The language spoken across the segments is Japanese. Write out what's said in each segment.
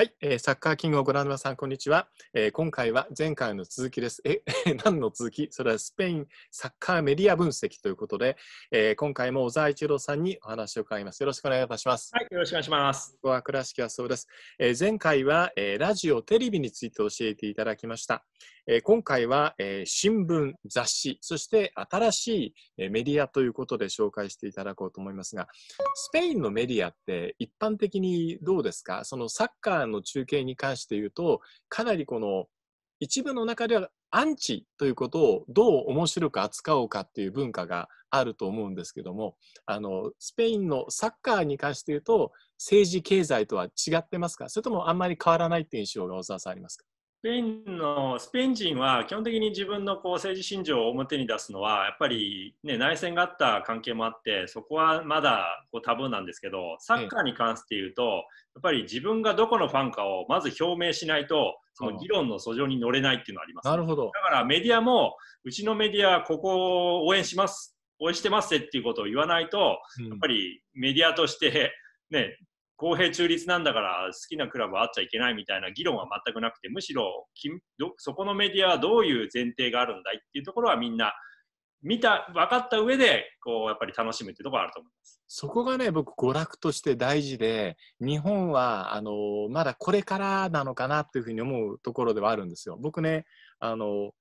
はい、えー、サッカーキングをご覧の皆さん、こんにちは、えー、今回は前回の続きです。え、何の続きそれはスペインサッカーメディア分析ということで、えー、今回も小沢一郎さんにお話を伺います。よろしくお願いいたします。はい、よろしくお願いします。ここは倉敷はそうです。え前回は、えラジオ、テレビについて教えていただきました。え今回は、え新聞、雑誌、そして新しいメディアということで紹介していただこうと思いますが、スペインのメディアって一般的にどうですかそのサッカーの中継に関して言うと、かなりこの一部の中ではアンチということをどう面白く扱おうかっていう文化があると思うんですけどもあのスペインのサッカーに関して言うと政治経済とは違ってますかそれともあんまり変わらないっていう印象が小沢さんありますかスペインのスペイン人は基本的に自分のこう政治信条を表に出すのはやっぱり、ね、内戦があった関係もあってそこはまだこうタブーなんですけどサッカーに関して言うと、やっぱり自分がどこのファンかをまず表明しないとその議論の訴状に乗れないっていうのはあります、ね、なるほどだからメディアもうちのメディアここを応援します応援してますっていうことを言わないと、やっぱりメディアとしてね、公平中立なんだから好きなクラブあっちゃいけないみたいな議論は全くなくてむしろそこのメディアはどういう前提があるんだいっていうところはみんな見た分かった上でこうやっぱり楽しむっていうところあると思いますそこがね僕娯楽として大事で日本はあのまだこれからなのかなっていうふうに思うところではあるんですよ。僕ねあの好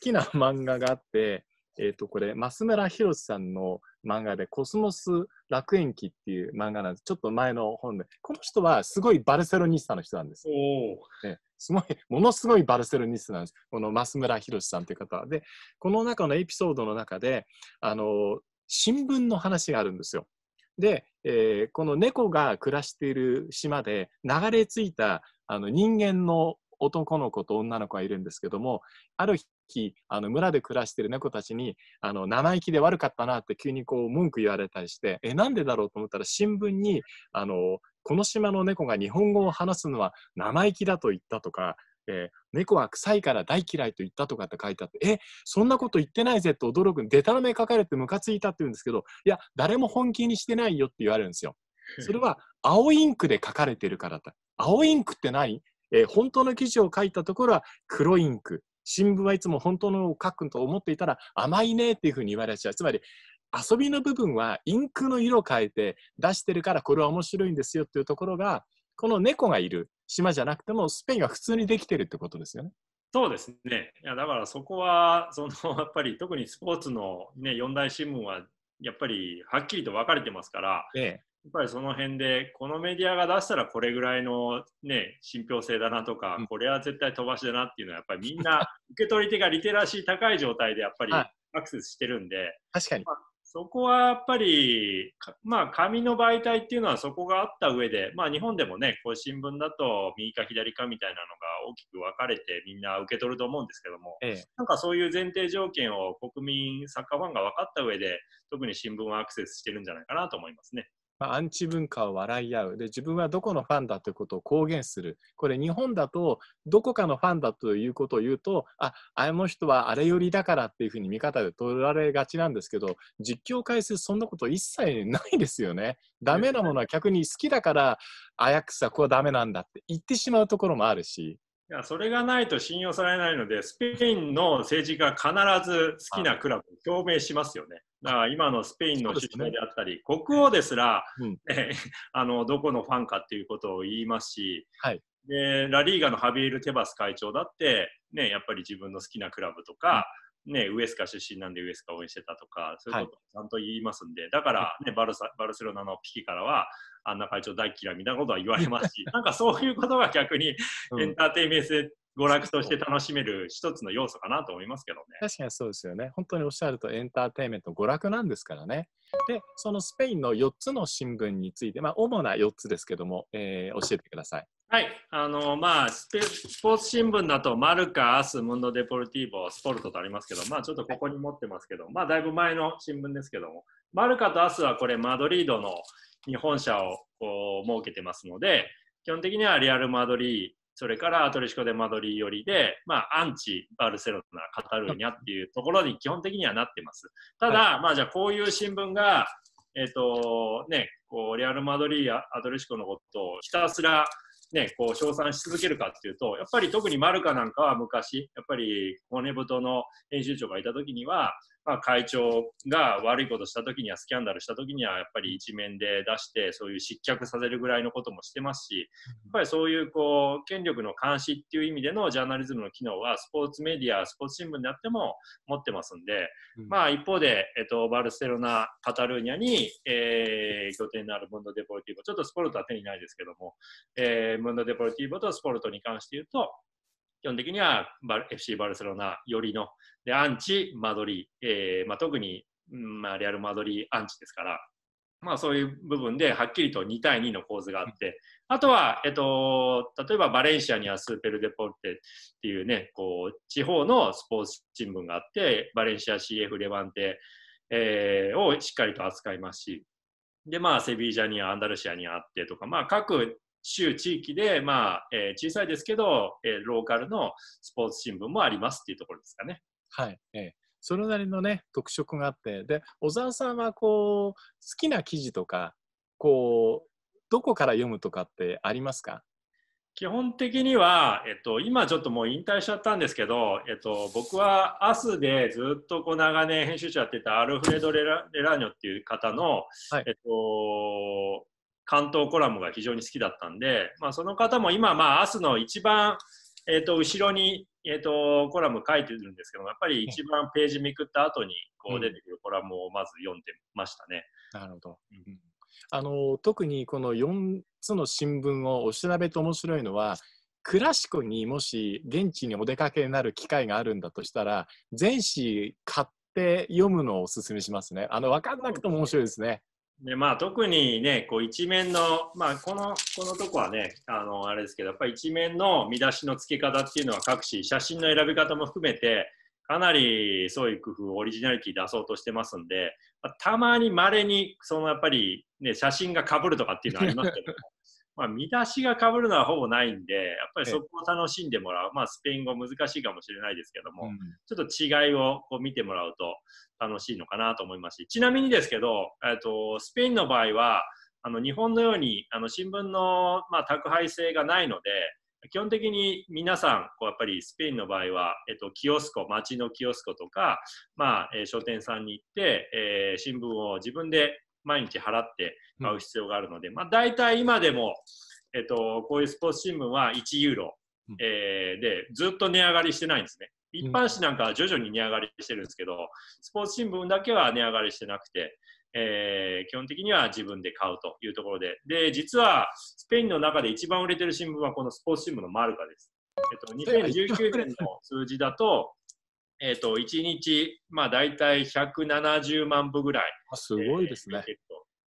きな漫画があってえっ、ー、と、これ、増村博さんの漫画で、コスモス楽園記っていう漫画なんです。ちょっと前の本で。この人はすごいバルセロニスタの人なんです。おね、すごい、ものすごいバルセロニスタなんです。この増村博さんという方は。で、この中のエピソードの中で、あの、新聞の話があるんですよ。で、えー、この猫が暮らしている島で流れ着いたあの人間の男の子と女の子がいるんですけどもあるきあの村で暮らしてる猫たちにあの生意気で悪かったなって急にこう文句言われたりしてえなんでだろうと思ったら新聞にあのこの島の猫が日本語を話すのは生意気だと言ったとかえー、猫は臭いから大嫌いと言ったとかって書いてあって、え、そんなこと言ってないぜて驚く、でたらめ書かれてムカついたって言うんですけど、いや、誰も本気にしてないよって言われるんですよ。それは青インクで書かれてるからだ。青インクって何えー、本当の記事を書いたところは黒インク。新聞はいつも本当のを書くと思っていたら甘いねっていうふうに言われちゃう。つまり遊びの部分はインクの色を変えて出してるからこれは面白いんですよっていうところがこの猫がいる島じゃなくてもスペインが普通にできてるってことですよね。そうですねいやだからそこはそのやっぱり特にスポーツの、ね、四大新聞はやっぱりはっきりと分かれてますから、ええ、っぱりその辺でこのメディアが出したらこれぐらいの、ね、信憑性だなとか、うん、これは絶対飛ばしだなっていうのはやっぱりみんな 受け取り手がリテラシー高い状態でやっぱりアクセスしてるんで、はい、確かに、まあ、そこはやっぱり、まあ、紙の媒体っていうのはそこがあった上で、まあ、日本でもねこう新聞だと右か左かみたいなのが大きく分かれてみんな受け取ると思うんですけども、ええ、なんかそういう前提条件を国民サッカーファンが分かった上で特に新聞はアクセスしてるんじゃないかなと思いますね。まあ、アンチ文化を笑い合うで自分はどこのファンだということを公言するこれ日本だとどこかのファンだということを言うとああの人はあれよりだからっていうふうに見方で取られがちなんですけど実況解説そんなこと一切ないですよね。ダメなものは逆に好きだからアヤックスはこうダメなんだって言ってしまうところもあるしいやそれがないと信用されないので、スペインの政治家必ず好きなクラブを表明しますよね。だから今のスペインの首相であったり、ね、国王ですら、うん、あのどこのファンかっていうことを言いますし、はい、でラリーガのハビール・テバス会長だって、ね、やっぱり自分の好きなクラブとか、うん、ね、ウエスカ出身なんでウエスカ応援してたとかそういうことをちゃんと言いますんで、はい、だからね、ねバルサバルセロナのピキからはあんな会長大嫌いみたいなことは言われますし、なんかそういうことが逆にエンターテインメントで娯楽として楽しめる一つの要素かなと思いますけどね。確かにそうですよね。本当におっしゃるとエンターテインメント娯楽なんですからね。で、そのスペインの4つの新聞について、まあ、主な4つですけども、えー、教えてください。はい、あのまあスポーツ新聞だとマルカ、アス、ムンド・デポルティーボ、スポルトとありますけど、まあ、ちょっとここに持ってますけど、まあ、だいぶ前の新聞ですけども、マルカとアスはこれ、マドリードの、日本社をこう設けてますので、基本的にはリアル・マドリー、それからアトレシコ・でマドリー寄りで、まあ、アンチ・バルセロナ、カタルーニャっていうところに基本的にはなってます。ただ、はい、まあ、じゃあこういう新聞が、えっ、ー、とね、こうリアル・マドリー、やアトレシコのことをひたすらね、こう称賛し続けるかっていうと、やっぱり特にマルカなんかは昔、やっぱり骨太の編集長がいた時には、まあ、会長が悪いことしたときにはスキャンダルしたときにはやっぱり一面で出してそういう失脚させるぐらいのこともしてますしやっぱりそういうこう権力の監視っていう意味でのジャーナリズムの機能はスポーツメディアスポーツ新聞であっても持ってますんで、うん、まあ一方で、えっと、バルセロナカタルーニャに、えー、拠点のあるムンド・デポルティーボちょっとスポルトは手にないですけども、えー、ムンド・デポルティーボとスポルトに関して言うと基本的には FC バルセロナ寄りの、で、アンチマドリー、えー、まあ、特に、まあ、レアル・マドリーアンチですから、まあ、そういう部分ではっきりと2対2の構図があって、あとは、えっと、例えばバレンシアにはスーペル・デポルテっていうね、こう、地方のスポーツ新聞があって、バレンシア CF レバンテ、えー、をしっかりと扱いますし、で、まあ、セビージャにはアンダルシアにあってとか、まあ、各州、地域で、まあ、えー、小さいですけど、えー、ローカルのスポーツ新聞もありますっていうところですかね。はい、えーそれなりのね特色があってで小沢さんはこう好きな記事とかこうどこから読むとかってありますか基本的には、えっと、今ちょっともう引退しちゃったんですけど、えっと、僕は明日でずっとこう長年編集者やってたアルフレドレラ・レラーニョっていう方の、はい、えっと、関東コラムが非常に好きだったんで、まあ、その方も今、まあ、明日の一番、えー、と後ろに、えー、とコラム書いてるんですけどやっぱり一番ページめくった後にこう出てくるコラムをまず読んでましたね。うん、なるほど、うんあの特にこの4つの新聞をお調べと面白いのはクラシコにもし現地にお出かけになる機会があるんだとしたら全紙買って読むのをおすすめしますね。あの分かんなくても面白いですね。ねまあ、特にね、こう一面の、まあ、このこのとこはね、あのあれですけど、やっぱり一面の見出しの付け方っていうのは各紙、写真の選び方も含めて、かなりそういう工夫、オリジナリティ出そうとしてますんで、まあ、たまにまれに、そのやっぱり、ね、写真がかぶるとかっていうのはありますけど、まあ、見出しがかぶるのはほぼないんで、やっぱりそこを楽しんでもらう、まあ、スペイン語難しいかもしれないですけども、うん、ちょっと違いをこう見てもらうと楽しいのかなと思いますし、ちなみにですけど、えっと、スペインの場合は、あの日本のようにあの新聞の、まあ、宅配性がないので、基本的に皆さん、こうやっぱりスペインの場合は、えっと、キオスコ、街のキオスコとか、まあ、えー、書店さんに行って、えー、新聞を自分で毎日払って買う必要があるので、うん、まあ、大体今でも、えっと、こういうスポーツ新聞は1ユーロ、うん、えー、でずっと値上がりしてないんですね。一般紙なんかは徐々に値上がりしてるんですけど、スポーツ新聞だけは値上がりしてなくて、えー、基本的には自分で買うというところで、で、実はスペインの中で一番売れてる新聞はこのスポーツ新聞のマルカです。えっと、2019年の数字だと、えーと、1日、まあ、大体170万部ぐらい、すごいですね、えー、と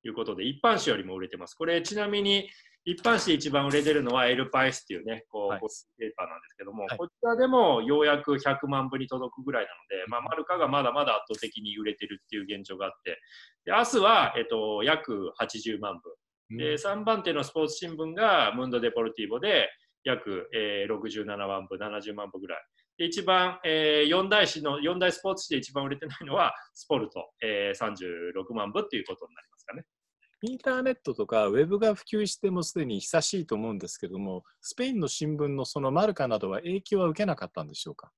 いうことで、一般紙よりも売れてます。これちなみに一般紙一番売れてるのはエルパイスっていうね、こう、はい、ペーパーなんですけども、はい、こちらでもようやく100万部に届くぐらいなので、まあ、マルカがまだまだ圧倒的に売れてるっていう現状があって、で、明日は、えっと、約80万部。で、3番手のスポーツ新聞がムンド・デポルティーボで、約、えー、67万部、70万部ぐらい。一番、えー、4大誌の4大スポーツ誌で一番売れてないのはスポルト、えー、36万部っていうことになりますかね。インターネットとかウェブが普及してもすでに久しいと思うんですけどもスペインの新聞のそのマルカなどは影響は受けなかったんでしょうか、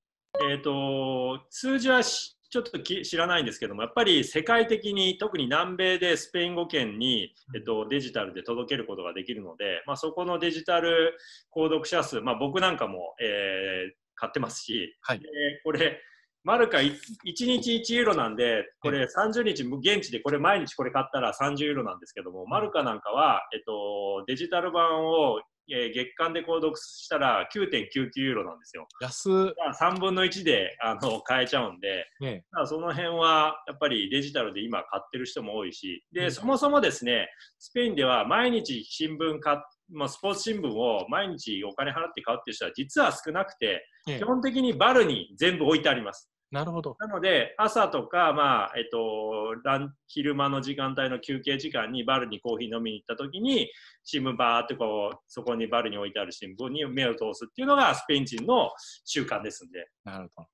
えと、数字はちょっと知らないんですけどもやっぱり世界的に特に南米でスペイン語圏に、えーと、とデジタルで届けることができるので、まあ、そこのデジタル購読者数、まあ、僕なんかも、えー、買ってますし、はい、でこれ、マルカ 1, 日1ユーロなんで、これ30日、現地でこれ毎日これ買ったら30ユーロなんですけども、マルカなんかは、えっと、デジタル版を、え月間で購読したら9.99ユーロなんですよ。安3分の1であの買えちゃうんで、ね、だその辺はやっぱりデジタルで今買ってる人も多いし、で、そもそもですね、スペインでは毎日新聞買っまあ、スポーツ新聞を毎日お金払って買うっていう人は実は少なくて、ええ、基本的にバルに全部置いてあります。なるほど。なので、朝とか、まあ、えっと、ラン、昼間の時間帯の休憩時間にバルにコーヒー飲みに行った時に、新聞バーってこう、そこにバルに置いてある新聞に目を通すっていうのがスペイン人の習慣ですんで。なるほど。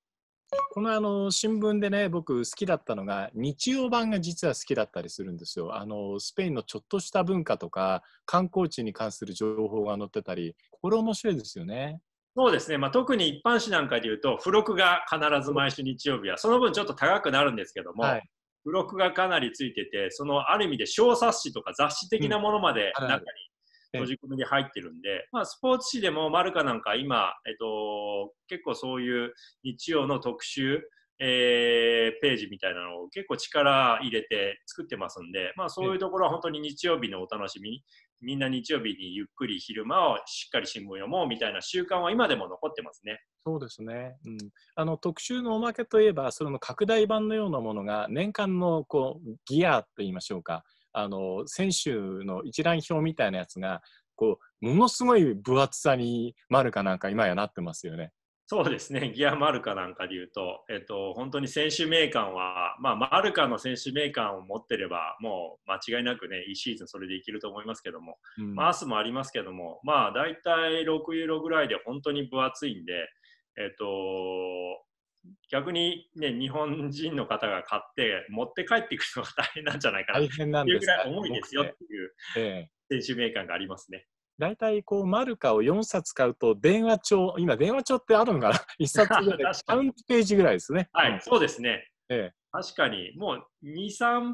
このあの新聞でね僕好きだったのが日曜版が実は好きだったりするんですよあのスペインのちょっとした文化とか観光地に関する情報が載ってたりこれ面白いですよねそうですね、まあ、特に一般紙なんかでいうと付録が必ず毎週日曜日はその分ちょっと高くなるんですけども、はい、付録がかなりついててそのある意味で小冊子とか雑誌的なものまで中に閉じ込みに入ってるんで、まあ、スポーツ紙でもマルカなんか今、えっと、結構そういう日曜の特集、えー、ページみたいなのを結構力入れて作ってますんで、まあ、そういうところは本当に日曜日のお楽しみみんな日曜日にゆっくり昼間をしっかり新聞読もうみたいな習慣は今でも残ってますね。そうですね、うん、あの特集のおまけといえばそれの拡大版のようなものが年間のこうギアといいましょうかあの選手の一覧表みたいなやつがこうものすごい分厚さにマルカなんか今やなってますよね。そうですね ギアマルカなんかでいうと、えっと、本当に選手名鑑は、まあ、マルカの選手名鑑を持ってれば、もう間違いなくね、1シーズンそれでいけると思いますけども、うん、まあ、アースもありますけども、まあ、大体6ユーロぐらいで本当に分厚いんで、えっと、逆にね、日本人の方が買って持って帰ってくるのが大変なんじゃないかな大変なんですいうぐらい重いですよっていう選手名感がありますね。大体こうマルカを4冊買うと電話帳今電話帳ってあるのかな1 冊ぐらい3ページぐらいですね。はい、うん、そうですね。ええ、確かにもう23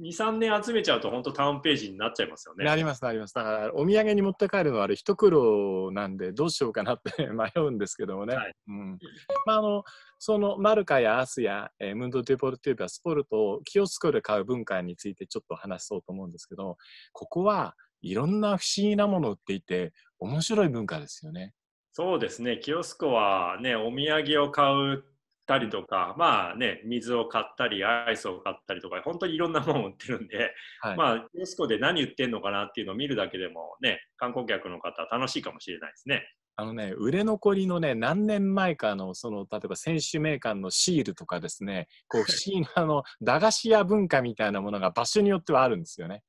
2、3年集めちゃうと、本当タウンページになっちゃいますよね。なります、なります。だから、お土産に持って帰るのはあれ、一苦労なんで、どうしようかなって 迷うんですけどもね。はい、うん。まあ、あの、その、マルカやアスや、えー、ムンド・デュポルティブやスポルトをオスクで買う文化についてちょっと話そうと思うんですけど、ここはいろんな不思議なものを売っていて、面白い文化ですよね。そうですね。キオスコはね、お土産を買うたりとか、まあね、水を買ったり、アイスを買ったりとか、本当にいろんなものを売ってるんで、はい、まあ、ユネスコで何売ってんのかなっていうのを見るだけでもね、観光客の方、楽しいかもしれないですね。あのね、売れ残りのね、何年前かの、その、例えば選手名鑑のシールとかですね、こう、不思議な、あの、駄菓子屋文化みたいなものが場所によってはあるんですよね。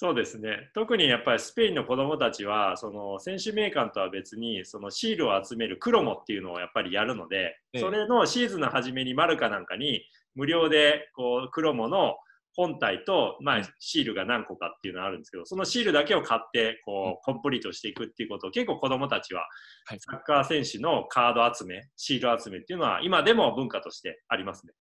そうですね特にやっぱりスペインの子どもたちはその選手名鑑とは別にそのシールを集めるクロモっていうのをやっぱりやるので、ええ、それのシーズンの初めにマルカなんかに無料でこうクロモの本体と、まあ、シールが何個かっていうのがあるんですけどそのシールだけを買ってこうコンプリートしていくっていうことを結構子どもたちはサッカー選手のカード集めシール集めっていうのは今でも文化としてありますね。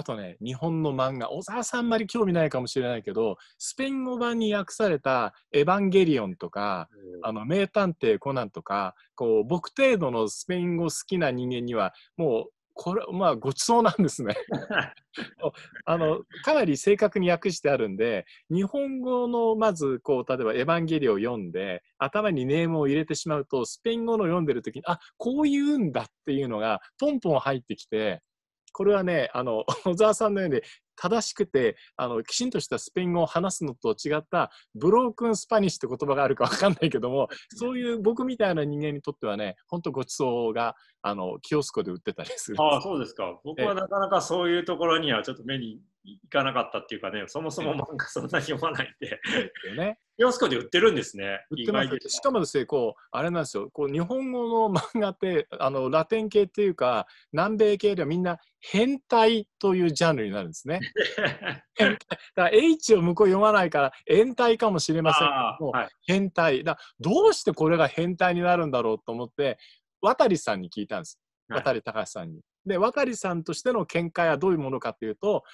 あとね、日本の漫画、小沢さんあんまり興味ないかもしれないけど、スペイン語版に訳されたエヴァンゲリオンとか、うん、あの、名探偵コナンとか、こう、僕程度のスペイン語好きな人間には、もう、これ、まあ、ごちそうなんですね あの。かなり正確に訳してあるんで、日本語の、まず、こう、例えば、エヴァンゲリオンを読んで、頭にネームを入れてしまうと、スペイン語の読んでる時に、あ、こういうんだっていうのが、ポンポン入ってきて、これはね、あの、小沢さんのように正しくて、あの、きちんとしたスペイン語を話すのと違った、ブロークンスパニッシュって言葉があるかわかんないけども、そういう僕みたいな人間にとってはね、ほんとごちそうが、あの、キオスコで売ってたりする。ああ、そうですか。僕はなかなかそういうところにはちょっと目にいかなかったっていうかね、そもそも漫画そんなに読まないんで、ね、ヨスコで売ってるんですね、売ってますしかもですね、こう、あれなんですよ、こう日本語の漫画って あの、ラテン系っていうか、南米系ではみんな変態というジャンルになるんですね。だから H を向こう読まないから、変態かもしれませんけど、はい、変態だ。どうしてこれが変態になるんだろうと思って、渡さんに聞いたんです、渡隆さんに。はいで、渡さんとしての見解はどういうものかというと、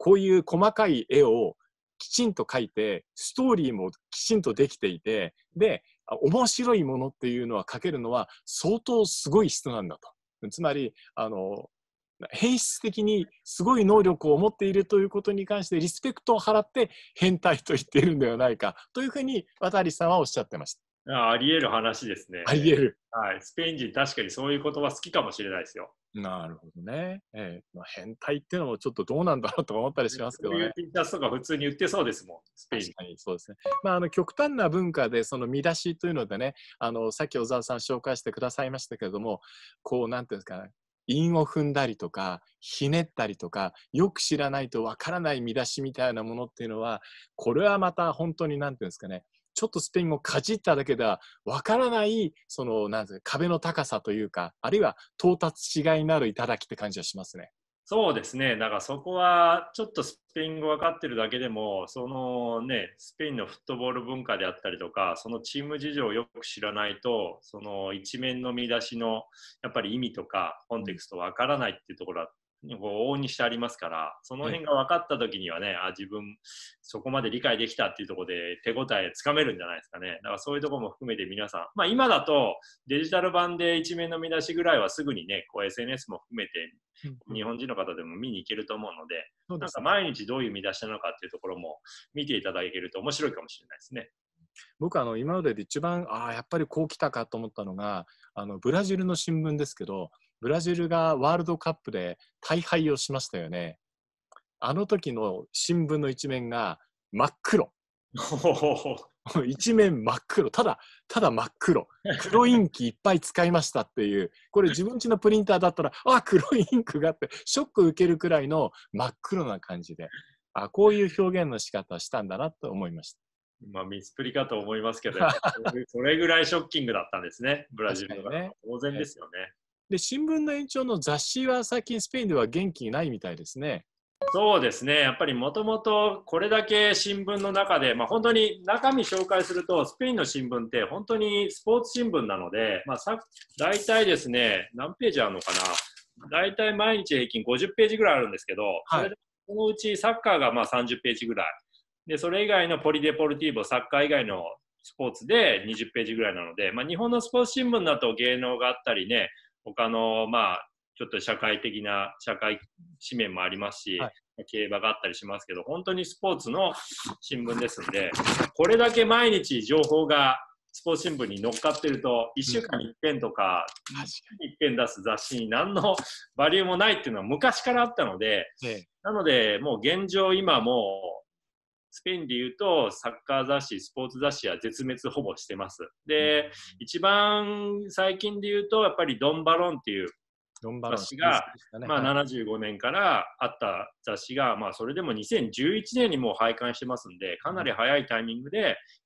こういう細かい絵をきちんと描いて、ストーリーもきちんとできていて、で、面白いものっていうのは描けるのは相当すごい人なんだと。つまり、あの、変質的にすごい能力を持っているということに関してリスペクトを払って変態と言っているんではないかというふうに渡さんはおっしゃってました。ああり得る話ですね。あり得る。はい。スペイン人確かにそういう言葉好きかもしれないですよ。なるほどね。ええまあ、変態っていうのもちょっとどうなんだろうとか思ったりしますけどね。そうとか普通に言ってそうですもん、スペイン確かにそうですね。まあ、あの、極端な文化で、その見出しというのでね、あの、さっき小沢さん紹介してくださいましたけれども、こう、なんていうんですかね、韻を踏んだりとかひねったりとかよく知らないとわからない見出しみたいなものっていうのはこれはまた本当に何て言うんですかねちょっとスペイン語をかじっただけではわからないそのなんて壁の高さというかあるいは到達しがいのある頂きって感じはしますね。そうですね、だからそこはちょっとスペイン語分かってるだけでも、そのね、スペインのフットボール文化であったりとか、そのチーム事情をよく知らないと、その一面の見出しのやっぱり意味とか、コンテクスト分からないっていうところは往々にしてありますからその辺が分かった時にはね、あ自分そこまで理解できたっていうところで手応えつかめるんじゃないですかねだからそういうところも含めて皆さん、まあ、今だとデジタル版で一面の見出しぐらいはすぐにねこう SNS も含めて日本人の方でも見に行けると思うのでうん、なんか毎日どういう見出しなのかっていうところも見ていただけると面白いかもしれないですね。僕あの今までで一番ああやっぱりこう来たかと思ったのがあのブラジルの新聞ですけどブラジルがワールドカップで大敗をしましたよね。あの時の新聞の一面が真っ黒。一面真っ黒。ただ、ただ真っ黒。黒インキいっぱい使いましたっていう。これ自分家のプリンターだったら、あ、黒インクがあって、ショック受けるくらいの真っ黒な感じで。あ、こういう表現の仕方したんだなと思いました。まあ、ミスプリかと思いますけど、それぐらいショッキングだったんですね、ブラジルが、ね、当然ですよね。で新聞の延長の雑誌は最近スペインでは元気ないみたいですね。そうですねやっぱりもともとこれだけ新聞の中で、まあ、本当に中身紹介するとスペインの新聞って本当にスポーツ新聞なので、まあ、さ大体ですね何ページあるのかな大体毎日平均50ページぐらいあるんですけど、はい、そのうちサッカーがまあ30ページぐらいでそれ以外のポリデポルティーボサッカー以外のスポーツで20ページぐらいなので、まあ、日本のスポーツ新聞だと芸能があったりね他の、まあ、ちょっと社会的な、社会紙面もありますし、はい、競馬があったりしますけど、本当にスポーツの新聞ですんで、これだけ毎日情報がスポーツ新聞に乗っかってると、1週間に1遍とか、1遍出す雑誌に何のバリューもないっていうのは昔からあったので、なので、もう現状、今もスペインで言うと、サッカー雑誌、スポーツ雑誌は絶滅ほぼしてます。で、うん、一番最近で言うと、やっぱりドン・バロンっていう雑誌が、ね、まあ、75年からあった雑誌が、はい、まあ、それでも2011年にもう廃刊してますんで、かなり早いタイミングで、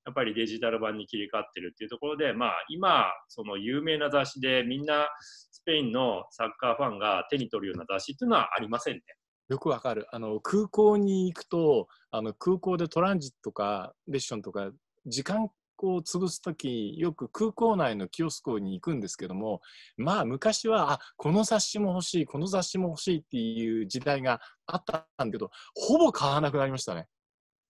やっぱりデジタル版に切り替わってるっていうところで、まあ、今、その有名な雑誌でみんなスペインのサッカーファンが手に取るような雑誌っていうのはありませんね。よくわかるあの空港に行くとあの空港でトランジットかレッションとか時間を潰す時よく空港内のキオスコに行くんですけどもまあ昔はあこの雑誌も欲しいこの雑誌も欲しいっていう時代があったんだけどほぼ買わなくなりましたね。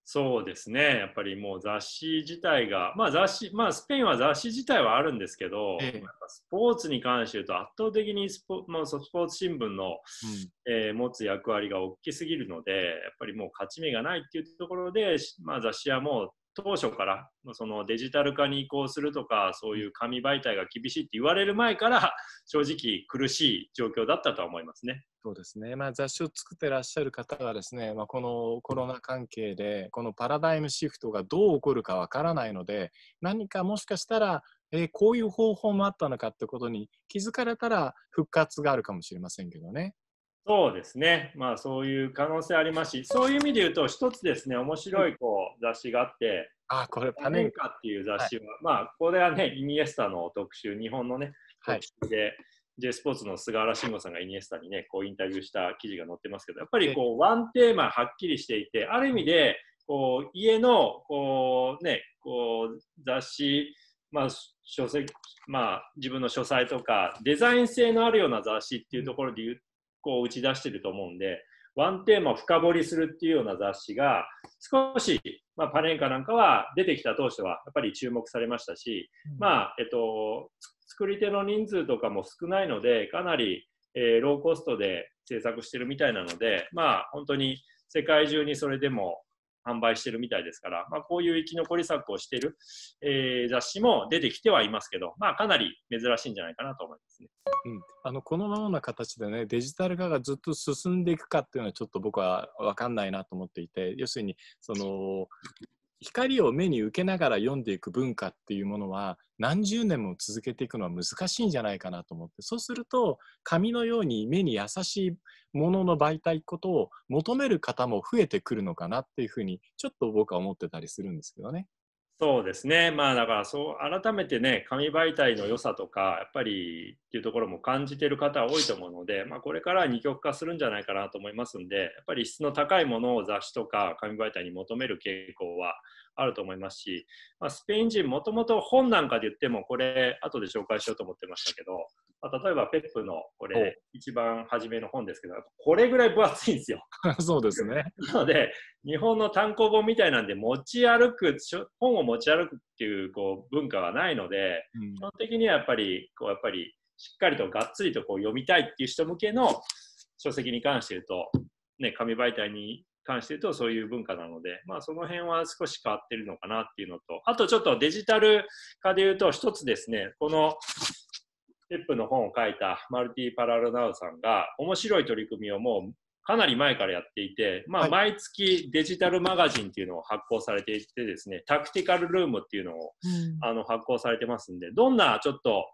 そうですね、やっぱりもう雑誌自体が、まあ雑誌、まあスペインは雑誌自体はあるんですけど、ええ、スポーツに関して言うと圧倒的にスポ,、まあ、スポーツ新聞の、うん、えー、持つ役割が大きすぎるので、やっぱりもう勝ち目がないっていうところで、まあ雑誌はもう当初からそのデジタル化に移行するとかそういう紙媒体が厳しいって言われる前から正直苦しい状況だったとは思いますね。そうですね、まあ、雑誌を作ってらっしゃる方はですね、まあ、このコロナ関係でこのパラダイムシフトがどう起こるかわからないので何かもしかしたらえー、こういう方法もあったのかってことに気づかれたら復活があるかもしれませんけどね。そうですね。まあそういう可能性ありますし、そういう意味で言うと、一つですね、面白いこう雑誌があって、あこれパネンカっていう雑誌は、はい、まあこれはね、イニエスタの特集、日本のね、特集で、はい J スポーツの菅原慎吾さんがイニエスタにね、こうインタビューした記事が載ってますけど、やっぱりこう、ワンテーマはっきりしていて、ある意味で、こう、家の、こう、ね、こう、雑誌、まあ、書籍、まあ、自分の書斎とか、デザイン性のあるような雑誌っていうところで言うこう打ち出してると思うんで、ワンテーマを深掘りするっていうような雑誌が、少し、まあ、パレンカなんかは出てきた当初はやっぱり注目されましたし、うん、まあ、えっと、作り手の人数とかも少ないので、かなり、えー、ローコストで制作してるみたいなので、まあ、本当に世界中にそれでも販売してるみたいですから、まあ、こういう生き残り策をしてる、えー、雑誌も出てきてはいますけど、まあ、かなり珍しいんじゃないかなと思いますね。うん、あのこのような形でねデジタル化がずっと進んでいくかっていうのはちょっと僕は分かんないなと思っていて要するにその光を目に受けながら読んでいく文化っていうものは何十年も続けていくのは難しいんじゃないかなと思ってそうすると紙のように目に優しいものの媒体ことを求める方も増えてくるのかなっていうふうにちょっと僕は思ってたりするんですけどね。そうですね、まあだからそう改めてね、紙媒体の良さとか、やっぱりっていうところも感じてる方多いと思うので、まあ、これから二極化するんじゃないかなと思いますんで、やっぱり質の高いものを雑誌とか紙媒体に求める傾向はあると思いますし、まあ、スペイン人、もともと本なんかで言っても、これ、後で紹介しようと思ってましたけど、まあ、例えばペップのこれ、一番初めの本ですけど、これぐらい分厚いんですよ。そうですね。なので、日本の単行本みたいなんで、持ち歩く、本を持ち歩くっていうこう文化はないので、うん、基本的にはやっぱり、こうやっぱりしっかりとがっつりとこう読みたいっていう人向けの書籍に関して言うと、ね、紙媒体に関して言うとそういう文化なので、まあ、その辺は少し変わってるのかなっていうのと、あとちょっとデジタル化で言うと、一つですね、このップの本を書いたマルティ・パラルナウさんが面白い取り組みをもうかなり前からやっていて、まあ、毎月デジタルマガジンっていうのを発行されていてですね、タクティカルルームっていうのを、あの発行されてますんで、どんなちょっと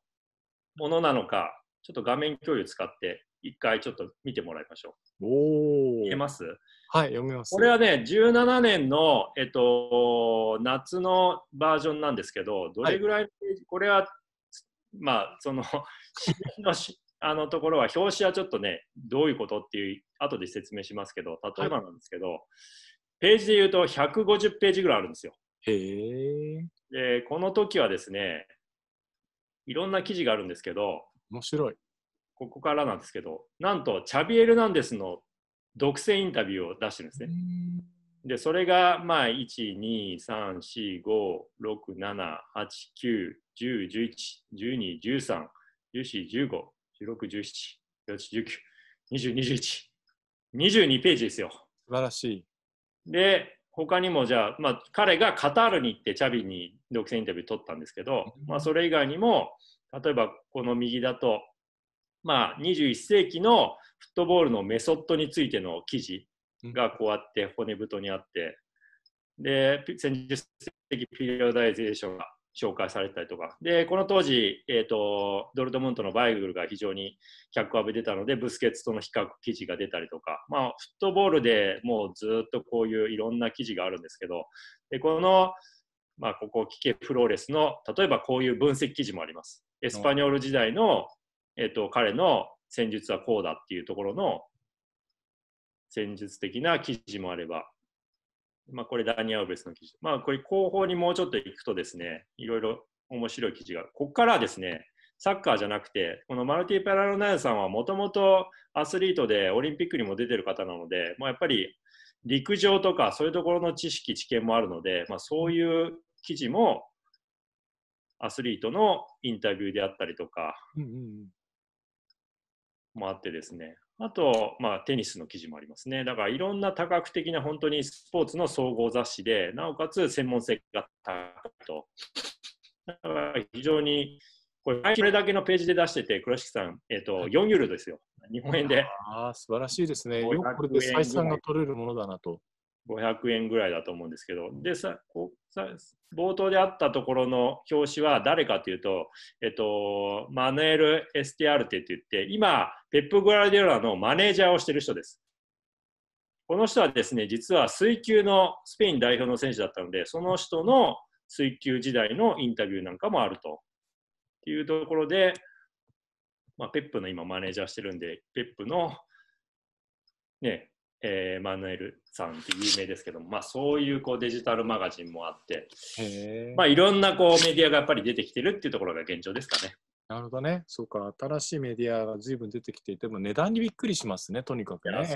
ものなのか、ちょっと画面共有使って一回ちょっと見てもらいましょう。お見えますはい、読めます。これはね、17年の、えっと、夏のバージョンなんですけど、どれぐらい、はい、これはまあ、その、のあのところは、表紙はちょっとね、どういうことっていう、後で説明しますけど、例えばなんですけど、はい、ページで言うと150ページぐらいあるんですよ。へで、この時はですね、いろんな記事があるんですけど、面白い。ここからなんですけど、なんと、チャビエル・ナンデスの独占インタビューを出してるんですね。で、それが、まあ、1、2、3、4、5、6、7、8、9、10、11、12、13、14、15、16、17、18、19、20、21、22ページですよ。素晴らしい。で、他にもじゃあ、まあ、彼がカタールに行ってチャビに独占インタビュー取ったんですけど、まあ、それ以外にも例えばこの右だと、まあ、21世紀のフットボールのメソッドについての記事がこうやって骨太にあってで戦術的ピリオダイゼーションが紹介されたりとか、でこの当時、えーと、ドルトムントのバイグルが非常に脚光をてたので、ブスケツとの比較記事が出たりとか、まあ、フットボールでもうずっとこういういろんな記事があるんですけど、でこの、まあ、ここ、キケ・フローレスの、例えばこういう分析記事もあります。エスパニョール時代の、えーと彼の戦術はこうだっていうところの戦術的な記事もあれば、まあ、これダニア・ウベスの記事。まあ、これ後方にもうちょっと行くとですね、いろいろ面白い記事が。ここからはですね、サッカーじゃなくて、このマルティ・ペラロナイさんはもともとアスリートでオリンピックにも出てる方なので、まあ、やっぱり陸上とかそういうところの知識、知見もあるので、まあ、そういう記事もアスリートのインタビューであったりとかもあってですね、あと、まあ、テニスの記事もありますね。だからいろんな多角的な本当にスポーツの総合雑誌で、なおかつ専門性が高いと。だから非常に、これ、これだけのページで出してて、倉敷さん、えっ、ー、と、4ユーロですよ。日本円で。ああ、素晴らしいですね。よくこれで採算が取れるものだなと。500円ぐらいだと思うんですけど、でさ冒頭であったところの表紙は誰かというと、えっと、マヌエル・エスティアルテって言って、今、ペップ・グラディオラのマネージャーをしてる人です。この人はですね、実は水球のスペイン代表の選手だったので、その人の水球時代のインタビューなんかもあると。いうところで、まあ、ペップの今マネージャーしてるんで、ペップの、ね、えー、マヌエルさんって有名ですけども、まあ、そういうこうデジタルマガジンもあって、まあ、いろんなこうメディアがやっぱり出てきてるっていうところが現状ですかね。なるほどね。そうか、新しいメディアが随分出てきていても、値段にびっくりしますね、とにかくね。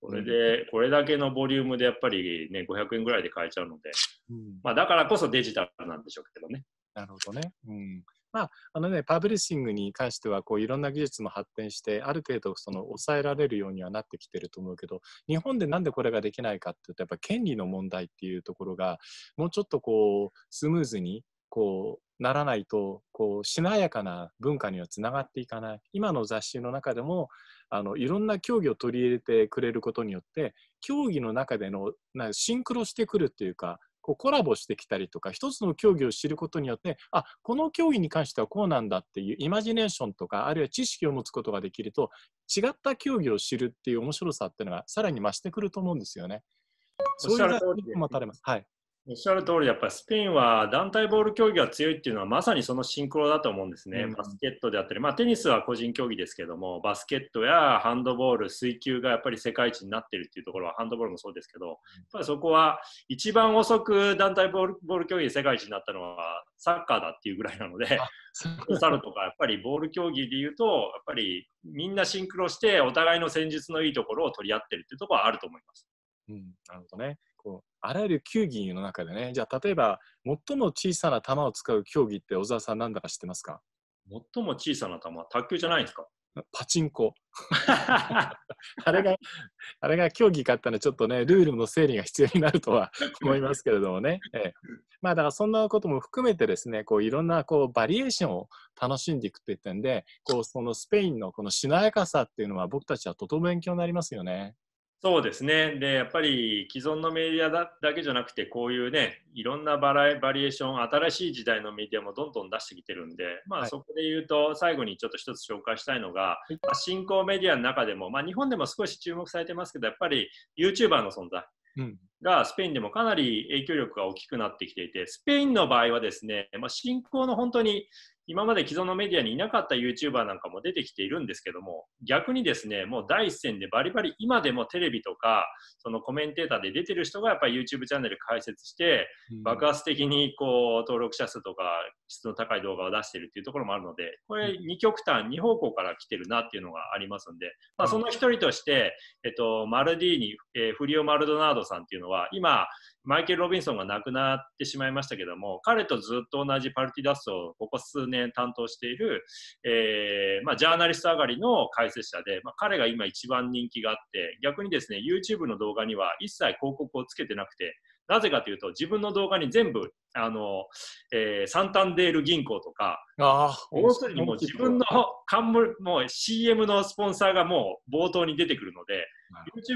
これで、これだけのボリュームでやっぱりね、500円ぐらいで買えちゃうので、うん、まあ、だからこそデジタルなんでしょうけどね。なるほどね。うんまあ、あのね、パブリッシングに関しては、こう、いろんな技術も発展して、ある程度、その、抑えられるようにはなってきてると思うけど、日本でなんでこれができないかっていうと、やっぱ権利の問題っていうところが、もうちょっとこう、スムーズに、こう、ならないとこうしなやかな文化にはつながっていかない今の雑誌の中でもあのいろんな競技を取り入れてくれることによって競技の中でのなシンクロしてくるっていうかこうコラボしてきたりとか一つの競技を知ることによってあこの競技に関してはこうなんだっていうイマジネーションとかあるいは知識を持つことができると違った競技を知るっていう面白さっていうのがさらに増してくると思うんですよね。そういう待たれます。はいおっしゃる通り、やっぱりスペインは団体ボール競技が強いっていうのは、まさにそのシンクロだと思うんですね、うん、バスケットであったり、まあ、テニスは個人競技ですけども、バスケットやハンドボール、水球がやっぱり世界一になってるっていうところは、ハンドボールもそうですけど、やっぱりそこは一番遅く団体ボールボール競技で世界一になったのはサッカーだっていうぐらいなので、サルとかやっぱりボール競技でいうと、やっぱりみんなシンクロして、お互いの戦術のいいところを取り合ってるっていうところはあると思います。うん、なるほどねあらゆる球技の中でね、じゃあ例えば最も小さな球を使う競技って小沢さんなんだか知ってますか最も小さな球、卓球じゃないんですかパチンコ。あれが、あれが競技勝ったらちょっとね、ルールの整理が必要になるとは思いますけれどもね。ええ、まあだからそんなことも含めてですね、こういろんなこうバリエーションを楽しんでいくって言ったんで、こうそのスペインのこのしなやかさっていうのは僕たちはとても勉強になりますよね。そうですね。で、やっぱり既存のメディアだだけじゃなくて、こういうね、いろんなバラバリエーション、新しい時代のメディアもどんどん出してきてるんで、まあ、そこで言うと、最後にちょっと一つ紹介したいのが、はいま新興メディアの中でも、まあ、日本でも少し注目されてますけど、やっぱり YouTuber の存在。うんがスペインでもかなり影響力が大きくなってきていて、スペインの場合はですね、まあ、信仰の本当に今まで既存のメディアにいなかった YouTuber なんかも出てきているんですけども、逆にですね、もう第一線でバリバリ今でもテレビとか、そのコメンテーターで出てる人がやっぱり YouTube チャンネル開設して、爆発的にこう登録者数とか質の高い動画を出してるっていうところもあるので、これ2極端、2方向から来てるなっていうのがありますんで、まあ、その一人として、えっと、マルディーニ、えー、フリオ・マルドナードさんっていうのはは、今、マイケル・ロビンソンが亡くなってしまいましたけども、彼とずっと同じパルティダストをここ数年担当している、えー、まあ、ジャーナリスト上がりの解説者で、まあ、彼が今一番人気があって、逆にですね、YouTube の動画には一切広告をつけてなくて、なぜかというと、自分の動画に全部、あの、えー、サンタンデール銀行とか、あ要するにもう自分の冠、もう CM のスポンサーがもう冒頭に出てくるので、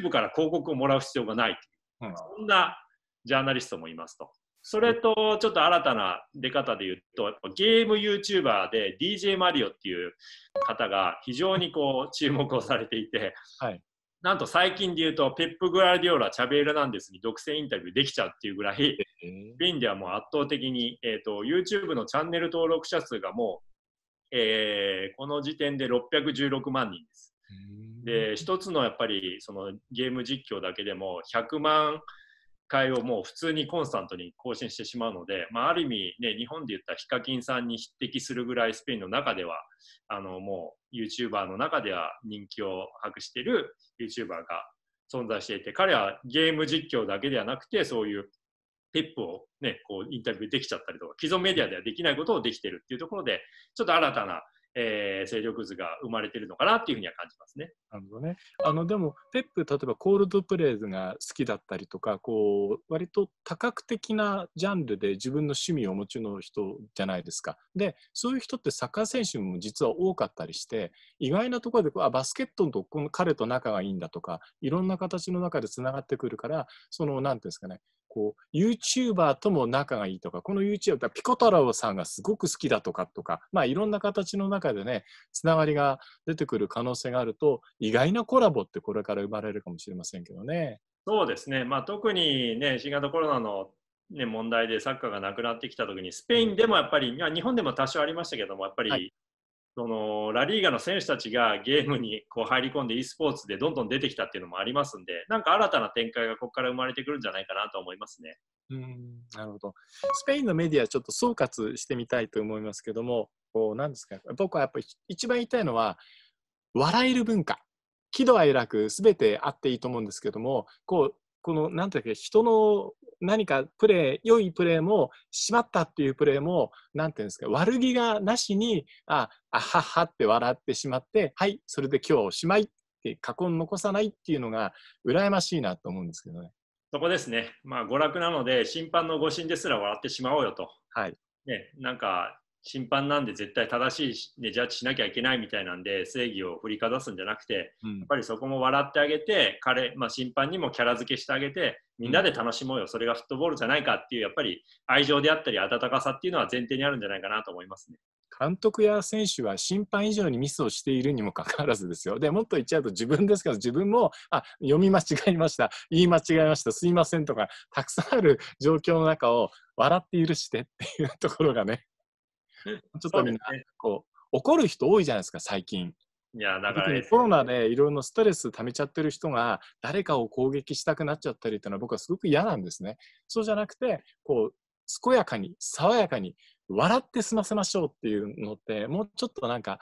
YouTube から広告をもらう必要がないいそんなジャーナリストもいますと。それとちょっと新たな出方で言うとゲーム YouTuber で DJ マリオっていう方が非常にこう注目をされていて、はい、なんと最近で言うとペップ・グラディオラチャベールナンデスに独占インタビューできちゃうっていうぐらいスインではもう圧倒的に、えーと、YouTube のチャンネル登録者数がもう、えー、この時点で616万人です。で一つのやっぱりそのゲーム実況だけでも100万回をもう普通にコンスタントに更新してしまうので、まあ、ある意味、ね、日本で言ったヒカキンさんに匹敵するぐらいスペインの中ではあのもう YouTuber の中では人気を博している YouTuber が存在していて彼はゲーム実況だけではなくてそういうペップを、ね、こうインタビューできちゃったりとか既存メディアではできないことをできてるっていうところでちょっと新たなえー、勢力図が生まれてるのかなっていうふうには感じますね。なるほどね。あのでもペップ例えばコールドプレイズが好きだったりとかこう割と多角的なジャンルで自分の趣味をお持ちの人じゃないですか。でそういう人ってサッカー選手も実は多かったりして意外なところであバスケットとこの彼と仲がいいんだとかいろんな形の中でつながってくるからその何ていうんですかねこう YouTuber とも仲がいいとかこの YouTuber ピコ太郎さんがすごく好きだとかとかまあいろんな形の中でねつながりが出てくる可能性があると意外なコラボってこれから生まれるかもしれませんけどね。そうですね、まあ、特に、ね、新型コロナの、ね、問題でサッカーがなくなってきたときにスペインでもやっぱり、うん、日本でも多少ありましたけどもやっぱりそのラリーガの選手たちがゲームにこう入り込んで e スポーツでどんどん出てきたっていうのもありますんで、なんか新たな展開がここから生まれてくるんじゃないかなと思いますね。うんなるほど。スペインのメディア、ちょっと総括してみたいと思いますけども、こうなんですか僕はやっぱり一番言いたいのは、笑える文化、喜怒哀楽、すべてあっていいと思うんですけども、こうこのなんていうか人の何かプレー、良いプレーも、しまったっていうプレーも、なんていうんですか、悪気がなしに、あ、あははって笑ってしまって、はい、それで今日おしまいって過去を残さないっていうのが、羨ましいなと思うんですけどね。そこですね。まあ、娯楽なので、審判の誤審ですら笑ってしまおうよと。はい。ね、なんか、審判なんで絶対正しい、ね、ジャッジしなきゃいけないみたいなんで正義を振りかざすんじゃなくて、うん、やっぱりそこも笑ってあげて彼、まあ、審判にもキャラ付けしてあげてみんなで楽しもうよ、それがフットボールじゃないかっていうやっぱり愛情であったり温かさっていうのは前提にあるんじゃないかなと思いますね。監督や選手は審判以上にミスをしているにもかかわらずですよ。で、もっと言っちゃうと自分ですから、自分も、あ、読み間違えました、言い間違えました、すいませんとか、たくさんある状況の中を笑って許してっていうところがね、ちょっとみんな、こう、怒る人多いじゃないですか、最近。いやだから、ね、コロナでいろいなストレス溜めちゃってる人が誰かを攻撃したくなっちゃったりっていうのは僕はすごく嫌なんですね。そうじゃなくてこう健やかに爽やかに笑って済ませましょうっていうのってもうちょっとなんか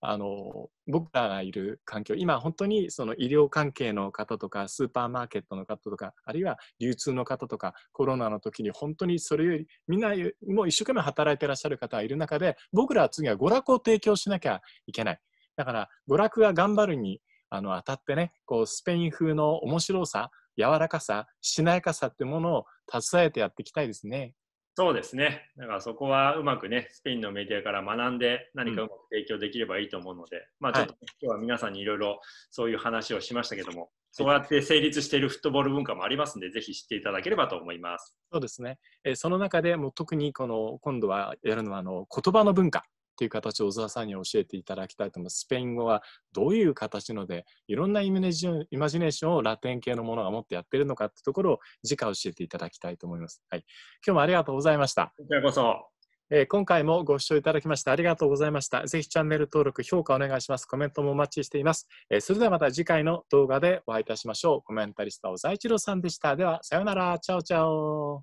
あの僕らがいる環境今本当にその医療関係の方とかスーパーマーケットの方とかあるいは流通の方とかコロナの時に本当にそれよりみんなもう一生懸命働いてらっしゃる方がいる中で僕らは次は娯楽を提供しなきゃいけないだから娯楽が頑張るにあの当たってねこうスペイン風の面白さ柔らかさしなやかさってものを携えてやっていきたいですね。そうですね。だからそこはうまくね、スペインのメディアから学んで、何かうまく提供できればいいと思うので、うん、まあちょっと、ねはい、今日は皆さんにいろいろそういう話をしましたけども、そうやって成立しているフットボール文化もありますんで、ぜひ知っていただければと思います。そうですね。えー、その中でも特にこの今度はやるのはあの言葉の文化っていう形を小沢さんに教えていただきたいと思います。スペイン語はどういう形のでいろんなイメージイマジネーションをラテン系のものが持ってやってるのかってところを次回教えていただきたいと思います。はい、今日もありがとうございました。こちらこそ。えー、今回もご視聴いただきましてありがとうございました。ぜひチャンネル登録、評価お願いします。コメントもお待ちしています。えー、それではまた次回の動画でお会いいたしましょう。コメンタリスト、小沢一郎さんでした。では、さようなら。チャオチャオ。